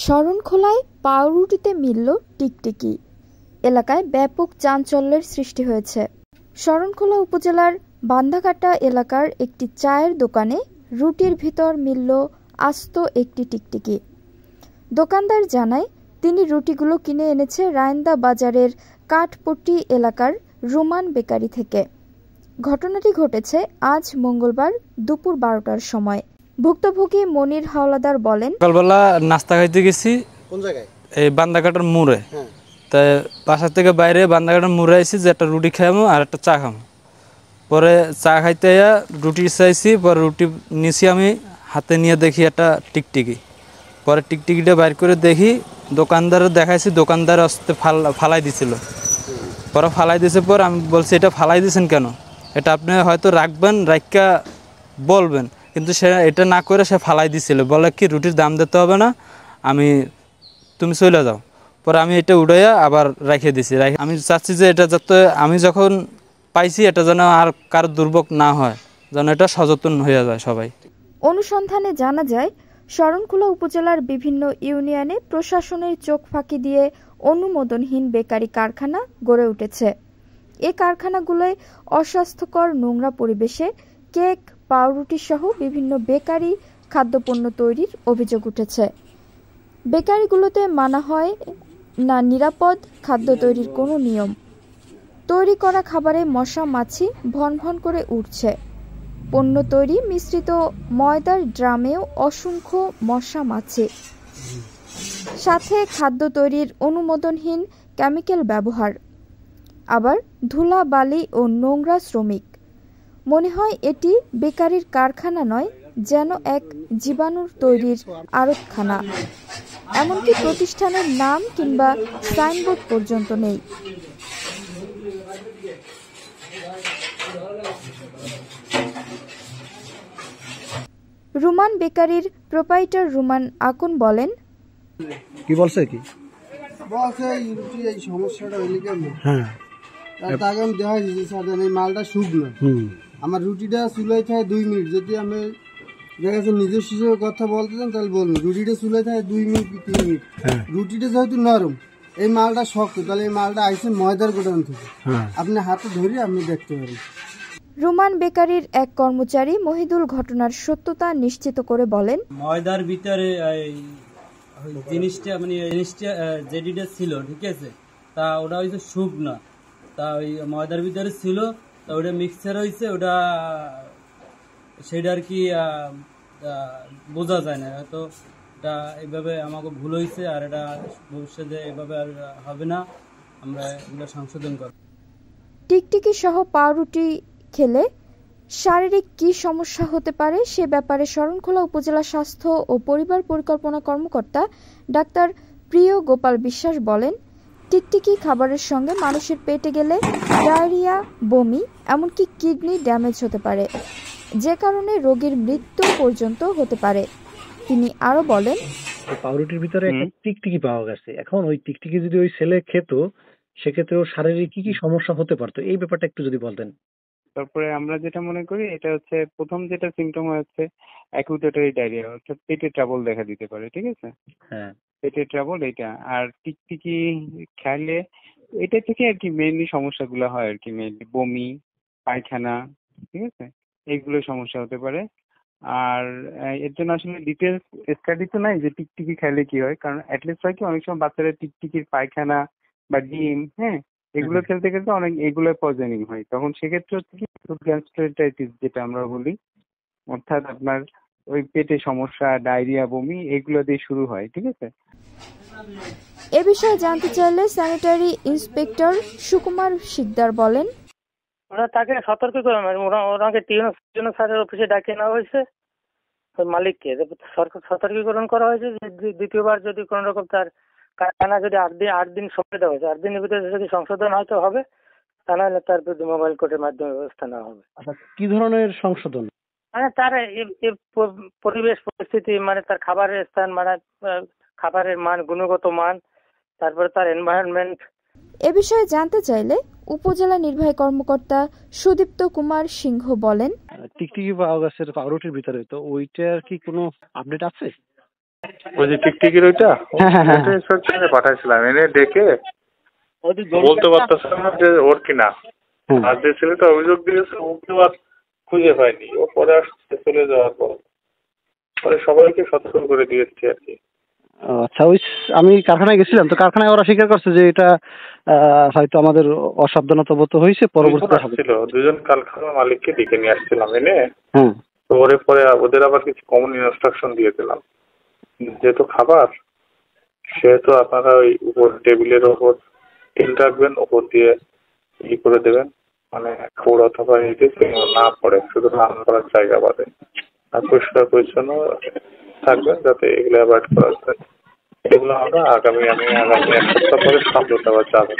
শরণখোলায় পাউরুটিতে মিলল টিকটিকি এলাকায় ব্যাপক চাঞ্চল্যের সৃষ্টি হয়েছে শরণখোলা উপজেলার বান্ধাঘাটা এলাকার একটি চায়ের দোকানে রুটির ভিতর মিলল আস্ত একটি টিকটিকি দোকানদার জানায় তিনি রুটিগুলো কিনে এনেছে রায়ন্দা বাজারের কাঠপট্টি এলাকার রোমান বেকারি থেকে ঘটনাটি ঘটেছে আজ মঙ্গলবার দুপুর বারোটার সময় ভুক্তভোগী মনির হাওলাদার বলেন সকালবেলা নাস্তা খাইতে গেছি কোন জায়গায় এই বান্দাঘাটার মোড়ে হ্যাঁ। তা বাসা থেকে বাইরে বান্দাঘাটার মোড়ে আইছি যে একটা রুটি খাইমো আর একটা চা খামো পরে চা খাইতে আয়া রুটি চাইছি পরে রুটি নিছি আমি হাতে নিয়ে দেখি একটা টিকটিকি পরে টিকটিকিটা বাইর করে দেখি দোকানদার দেখাইছি দোকানদার আসতে ফালাই দিছিল পরে ফালাই দিছে পর আমি বলছি এটা ফালাই দিয়েছেন কেন এটা আপনি হয়তো রাখবেন রাখা বলবেন কিন্তু সে এটা না করে সে ফালাই দিছিল বলে কি রুটির দাম দিতে হবে না আমি তুমি চলে যাও পরে আমি এটা উড়াইয়া আবার রাখে দিছি রাখি আমি চাচ্ছি যে এটা যাতে আমি যখন পাইছি এটা যেন আর কার দুর্ভোগ না হয় যেন এটা সচেতন হয়ে যায় সবাই অনুসন্ধানে জানা যায় শরণখোলা উপজেলার বিভিন্ন ইউনিয়নে প্রশাসনের চোখ ফাঁকি দিয়ে অনুমোদনহীন বেকারি কারখানা গড়ে উঠেছে এ কারখানাগুলোয় অস্বাস্থ্যকর নোংরা পরিবেশে কেক পাউরুটিসহ বিভিন্ন বেকারি খাদ্যপণ্য তৈরির অভিযোগ উঠেছে বেকারিগুলোতে মানা হয় না নিরাপদ খাদ্য তৈরির কোনো নিয়ম তৈরি করা খাবারে মশা মাছি ভন ভন করে উঠছে পণ্য তৈরি মিশ্রিত ময়দার ড্রামেও অসংখ্য মশা মাছি সাথে খাদ্য তৈরির অনুমোদনহীন কেমিক্যাল ব্যবহার আবার ধুলা বালি ও নোংরা শ্রমিক মনে হয় এটি বেকারির কারখানা নয় যেন এক জীবাণুর তৈরির আরতখানা এমনকি প্রতিষ্ঠানের নাম কিংবা সাইনবোর্ড পর্যন্ত নেই রুমান বেকারির প্রোপাইটার রুমান আকুন বলেন কি বলছে কি বলছে ইউটি এই সমস্যাটা হইলে কেমন হ্যাঁ তার আগে দেওয়া হয়েছে স্যার এই মালটা শুকনো হুম আমার রুটিটা চুলাই থাকে দুই মিনিট যদি আমি দেখা যাচ্ছে নিজের শিশুর কথা বলতে চান তাহলে বলুন রুটিটা চুলাই থাকে দুই মিনিট তিন মিনিট হ্যাঁ। রুটিটা যেহেতু নরম এই মালটা শক্ত তাহলে এই মালটা আইসে ময়দার গোডাউন থেকে হ্যাঁ। আপনি হাতে ধরে আপনি দেখতে পারেন রোমান বেকারির এক কর্মচারী মহিদুল ঘটনার সত্যতা নিশ্চিত করে বলেন ময়দার ভিতরে জিনিসটা মানে জিনিসটা যেটিটা ছিল ঠিক আছে তা ওটা হচ্ছে স্যুপ না তা ওই ময়দার ভিতরে ছিল তা ওটা মিক্সচার হয়েছে ওটা সেটা আর কি বোঝা যায় না হয়তো এটা এভাবে আমাকে ভুল হয়েছে আর এটা ভবিষ্যতে এভাবে আর হবে না আমরা এগুলো সংশোধন করব টিকটিকি সহ পাউরুটি খেলে শারীরিক কি সমস্যা হতে পারে সে ব্যাপারে শরণখোলা উপজেলা স্বাস্থ্য ও পরিবার পরিকল্পনা কর্মকর্তা ডাক্তার প্রিয় গোপাল বিশ্বাস বলেন টিকটিকি খাবারের সঙ্গে মানুষের পেটে গেলে ডায়রিয়া বমি এমনকি কিডনি ড্যামেজ হতে পারে যে কারণে রোগীর মৃত্যু পর্যন্ত হতে পারে তিনি আরো বলেন পাউরুটির ভিতরে একটা টিকটিকি পাওয়া গেছে এখন ওই টিকটিকি যদি ওই ছেলে খেত সেক্ষেত্রে ওর শারীরিক কি কি সমস্যা হতে পারত এই ব্যাপারটা একটু যদি বলতেন তারপরে আমরা যেটা মনে করি এটা হচ্ছে প্রথম যেটা সিমটম হচ্ছে অ্যাকুটেটরি ডায়রিয়া অর্থাৎ পেটে ট্রাবল দেখা দিতে পারে ঠিক আছে হ্যাঁ পেটে ট্রাবল এটা আর টিকটিকি খেলে এটা থেকে আর কি মেইনলি সমস্যাগুলো হয় আর কি মেইনলি বমি পায়খানা ঠিক আছে এইগুলো সমস্যা হতে পারে আর এর জন্য আসলে ডিটেলস স্টাডি তো নাই যে টিকটিকি খেলে কি হয় কারণ অ্যাটলিস্ট হয় কি অনেক সময় বাচ্চারা টিকটিকির পায়খানা বা ডিম হ্যাঁ এগুলো খেলতে খেলতে অনেক এগুলো পয়জনিং হয় তখন সেক্ষেত্রে হচ্ছে কি ফুড গ্যাস্ট্রাইটিস যেটা আমরা বলি অর্থাৎ আপনার ওই পেটে সমস্যা ডায়রিয়া বমি এগুলো দিয়ে শুরু হয় ঠিক আছে এ বিষয়ে জানতে চাইলে স্যানিটারি ইন্সপেক্টর সুকুমার শিকদার বলেন ওরা তাকে সতর্ক করে ওনাকে টিউন স্যারের অফিসে ডাকে নেওয়া হয়েছে মালিককে সতর্কীকরণ করা হয়েছে যে দ্বিতীয়বার যদি কোনো রকম তার কারখানা যদি আট দিন আট দিন সময় দেওয়া হয়েছে আট দিনের ভিতরে যদি সংশোধন হয়তো হবে তা নাহলে তার বিরুদ্ধে মোবাইল কোর্টের মাধ্যমে ব্যবস্থা নেওয়া হবে আচ্ছা কি ধরনের সংশোধন মানে তার পরিবেশ পরিস্থিতি মানে তার খাবারের স্থান মানে খাবারের মান গুণগত মান তারপরে তার এনভায়রনমেন্ট এ বিষয়ে জানতে চাইলে উপজেলা নির্বাহী কর্মকর্তা সুদীপ্ত কুমার সিংহ বলেন টিকটিকি পাওয়া গেছে পাউরুটির ভিতরে তো ওইটার কি কোনো আপডেট আছে ওই যে টিকটিকির ওইটা হ্যাঁ, হ্যাঁ, হ্যাঁ। পাঠাইছিলাম এনে ডেকে বলতে পারতেছিলাম যে ওর কিনা আর যে ছেলেটা অভিযোগ দিয়েছে ওকে খুঁজে পায়নি ও পরে আসছে চলে যাওয়ার পর পরে সবাইকে সতর্ক করে দিয়েছে আর কি আচ্ছা ওই আমি কারখানায় গেছিলাম তো কারখানায় ওরা স্বীকার করছে যে এটা হয়তো আমাদের বোধ হয়েছে পরবর্তীতে ছিল দুজন কারখানার মালিককে ডেকে নিয়ে আসছিলাম এনে হ্যাঁ। তো ওরে পরে ওদের আবার কিছু কমন ইনস্ট্রাকশন দিয়ে দিলাম যেহেতু খাবার সেহেতু আপনারা ওই উপর টেবিলের ওপর টিল রাখবেন ওপর দিয়ে ই করে দেবেন মানে খোর অথবা এটি না পড়ে শুধু নাম করার জায়গা বাদে আর পরিষ্কার পরিচ্ছন্ন থাকবে যাতে এগুলো অ্যাভয়েড করা যায় এগুলো আমরা আগামী আমি আগামী এক সপ্তাহ পরে সামলাতে আবার যাবো